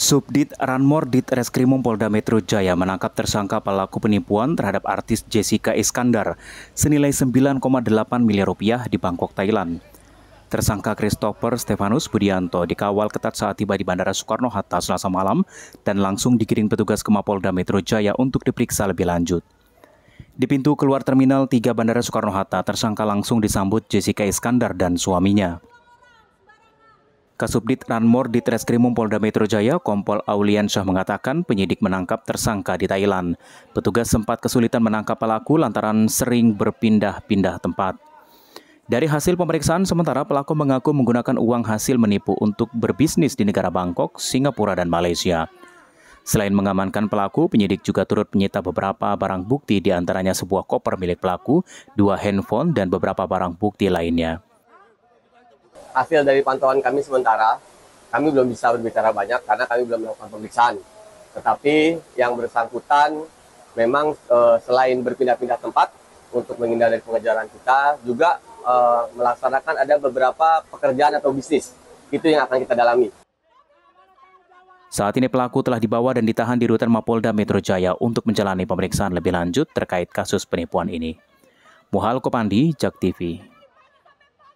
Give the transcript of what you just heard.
Subdit Ranmor Dit Reskrimum Polda Metro Jaya menangkap tersangka pelaku penipuan terhadap artis Jessica Iskandar senilai 9,8 miliar rupiah di Bangkok, Thailand. Tersangka Christopher Stefanus Budianto dikawal ketat saat tiba di Bandara Soekarno-Hatta selasa malam dan langsung dikirim petugas ke Mapolda Metro Jaya untuk diperiksa lebih lanjut. Di pintu keluar Terminal 3 Bandara Soekarno-Hatta, tersangka langsung disambut Jessica Iskandar dan suaminya. Kasubdit Ranmor di Treskrimum Polda Metro Jaya, Kompol Aulian Syah mengatakan penyidik menangkap tersangka di Thailand. Petugas sempat kesulitan menangkap pelaku lantaran sering berpindah-pindah tempat. Dari hasil pemeriksaan sementara, pelaku mengaku menggunakan uang hasil menipu untuk berbisnis di negara Bangkok, Singapura, dan Malaysia. Selain mengamankan pelaku, penyidik juga turut menyita beberapa barang bukti di antaranya sebuah koper milik pelaku, dua handphone, dan beberapa barang bukti lainnya hasil dari pantauan kami sementara, kami belum bisa berbicara banyak karena kami belum melakukan pemeriksaan. Tetapi yang bersangkutan memang e, selain berpindah-pindah tempat untuk menghindari dari pengejaran kita, juga e, melaksanakan ada beberapa pekerjaan atau bisnis. Itu yang akan kita dalami. Saat ini pelaku telah dibawa dan ditahan di rutan Mapolda Metro Jaya untuk menjalani pemeriksaan lebih lanjut terkait kasus penipuan ini. Muhal Kopandi, Jak TV.